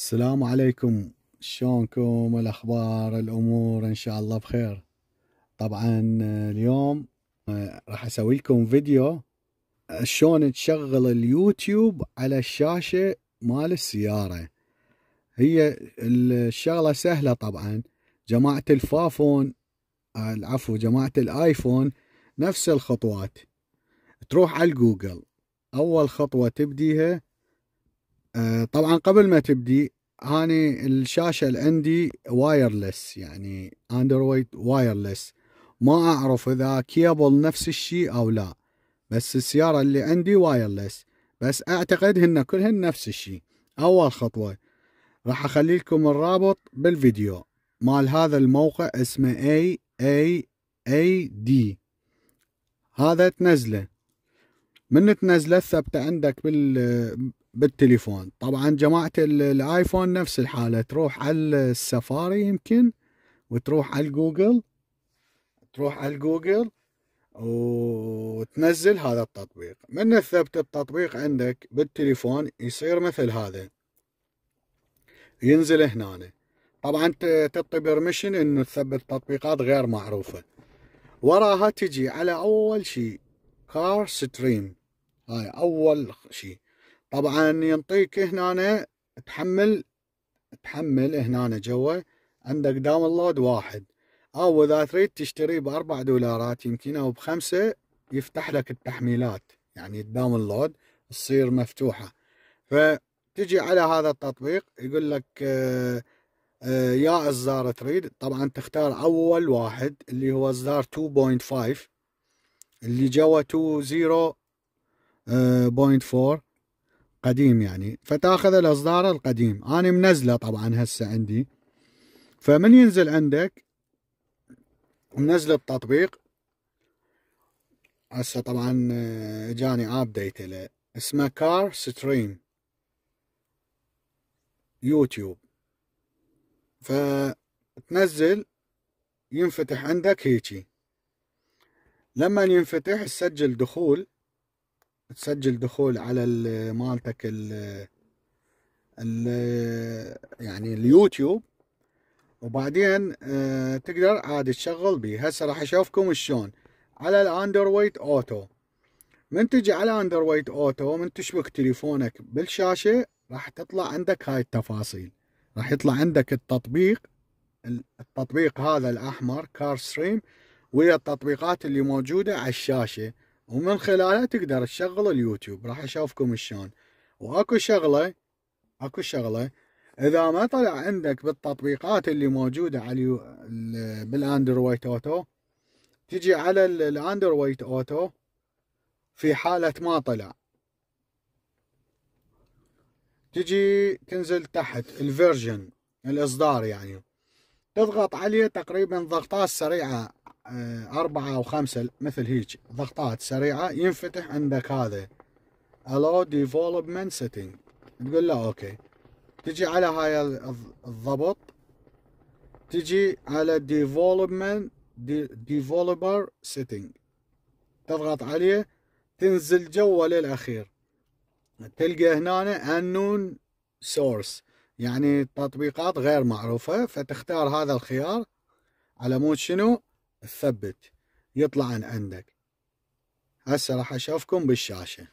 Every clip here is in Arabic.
السلام عليكم شلونكم الاخبار الامور ان شاء الله بخير طبعا آه، اليوم آه، راح اسوي لكم فيديو آه، شلون تشغل اليوتيوب على الشاشه مال السياره هي الشغله سهله طبعا جماعه الفافون العفو جماعه الايفون نفس الخطوات تروح على جوجل اول خطوه تبديها آه، طبعا قبل ما تبدي هاني الشاشة اللي عندي وايرلس يعني أندرويد وايرلس ما أعرف إذا كيبل نفس الشيء أو لا بس السيارة اللي عندي وايرلس بس أعتقد هن كلهن نفس الشيء أول خطوة راح أخلي لكم الرابط بالفيديو مال هذا الموقع اسمه اي اي اي دي هذا تنزله من تنزله ثبته عندك بال بالتليفون طبعا جماعه الايفون نفس الحاله تروح على السفاري يمكن وتروح على الجوجل تروح على الجوجل وتنزل هذا التطبيق من تثبت التطبيق عندك بالتليفون يصير مثل هذا ينزل هنا طبعا تطي برمشن انه تثبت تطبيقات غير معروفه وراها تجي على اول شيء كار ستريم هاي اول شيء طبعا ينطيك هنا تحمل تحمل هنا جوا عندك داونلود واحد او اذا تريد تشتري باربع دولارات يمكن او بخمسة يفتح لك التحميلات يعني الداونلود تصير مفتوحة فتجي على هذا التطبيق يقول لك آه، آه، يا الزار تريد طبعا تختار اول واحد اللي هو الزار 2.5 اللي جوا آه، 2.0.4 قديم يعني فتاخذ الاصدار القديم انا منزله طبعا هسه عندي فمن ينزل عندك منزل التطبيق هسه طبعا آه، جاني ابديت له اسمه كار ستريم يوتيوب فتنزل ينفتح عندك هيجي لما ينفتح تسجل دخول تسجل دخول على مالتك ال ال يعني اليوتيوب وبعدين آه، تقدر عاد تشغل بيه هسه راح اشوفكم شلون على الاندر ويت اوتو من تجي على اندر ويت اوتو من تشبك تليفونك بالشاشه راح تطلع عندك هاي التفاصيل راح يطلع عندك التطبيق التطبيق هذا الاحمر كار ستريم ويا التطبيقات اللي موجوده على الشاشه ومن خلاله تقدر تشغل اليوتيوب راح اشوفكم شلون واكو شغله اكو شغله اذا ما طلع عندك بالتطبيقات اللي موجوده على بالاندرويد اوتو تجي على الاندرويد اوتو في حاله ما طلع تجي تنزل تحت الفيرجن الاصدار يعني تضغط عليه تقريبا ضغطات سريعه آه، أربعة أو خمسة مثل هيك ضغطات سريعة ينفتح عندك هذا allow development setting تقول له اوكي تجي على هاي الضبط تجي على development developer setting تضغط عليه تنزل جوا للأخير تلقى هنا unknown source يعني تطبيقات غير معروفة فتختار هذا الخيار على مود شنو تثبت يطلع عن عندك هسه راح اشوفكم بالشاشة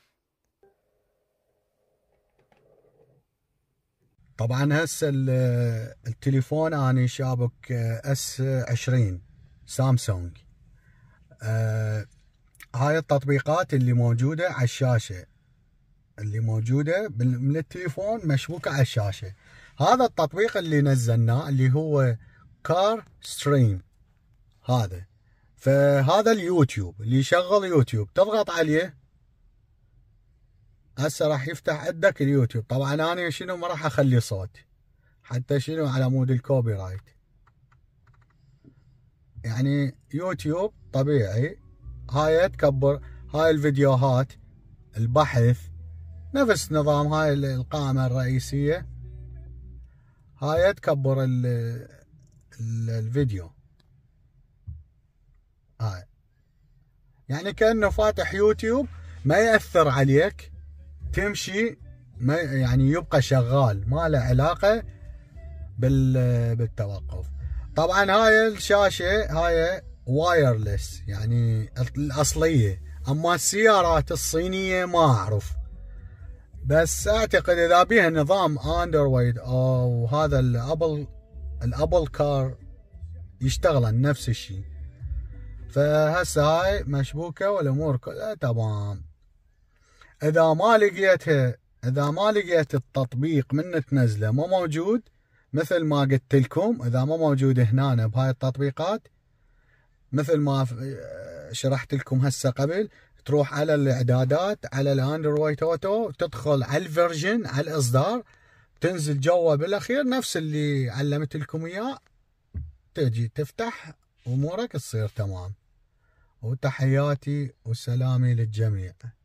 طبعا هسه التليفون اني شابك اس 20 سامسونج آه هاي التطبيقات اللي موجودة على الشاشة اللي موجودة من التليفون مشبوكة على الشاشة هذا التطبيق اللي نزلناه اللي هو كار ستريم هذا فهذا اليوتيوب اللي يشغل يوتيوب تضغط عليه هسه راح يفتح عندك اليوتيوب طبعا انا شنو ما راح اخلي صوت حتى شنو على مود الكوبي رايت يعني يوتيوب طبيعي هاي تكبر هاي الفيديوهات البحث نفس نظام هاي القائمة الرئيسية هاي تكبر ال ال الفيديو يعني كانه فاتح يوتيوب ما ياثر عليك تمشي ما يعني يبقى شغال ما له علاقه بال بالتوقف طبعا هاي الشاشه هاي وايرلس يعني الاصليه اما السيارات الصينيه ما اعرف بس اعتقد اذا بيها نظام اندرويد او هذا الابل الابل كار يشتغلن نفس الشيء فهسه هاي مشبوكه والامور كلها آه، تمام اذا ما لقيتها اذا ما لقيت التطبيق من تنزله مو موجود مثل ما قلت لكم اذا مو موجود هنا بهاي التطبيقات مثل ما آه، شرحت لكم هسه قبل تروح على الاعدادات على الاندرويد اوتو تدخل على الفيرجن على الاصدار تنزل جوا بالاخير نفس اللي علمت لكم اياه تجي تفتح أمورك تصير تمام وتحياتي وسلامي للجميع